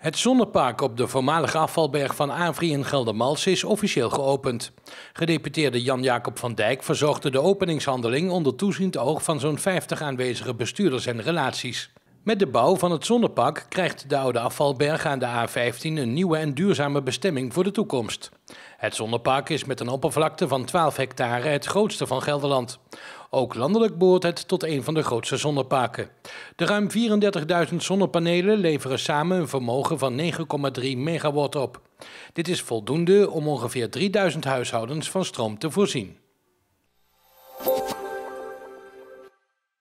Het zonnepark op de voormalige afvalberg van Avri in Geldermals is officieel geopend. Gedeputeerde Jan-Jacob van Dijk verzorgde de openingshandeling onder toeziend oog van zo'n 50 aanwezige bestuurders en relaties. Met de bouw van het zonnepark krijgt de oude afvalberg aan de A15 een nieuwe en duurzame bestemming voor de toekomst. Het zonnepark is met een oppervlakte van 12 hectare het grootste van Gelderland. Ook landelijk behoort het tot een van de grootste zonneparken. De ruim 34.000 zonnepanelen leveren samen een vermogen van 9,3 megawatt op. Dit is voldoende om ongeveer 3000 huishoudens van stroom te voorzien.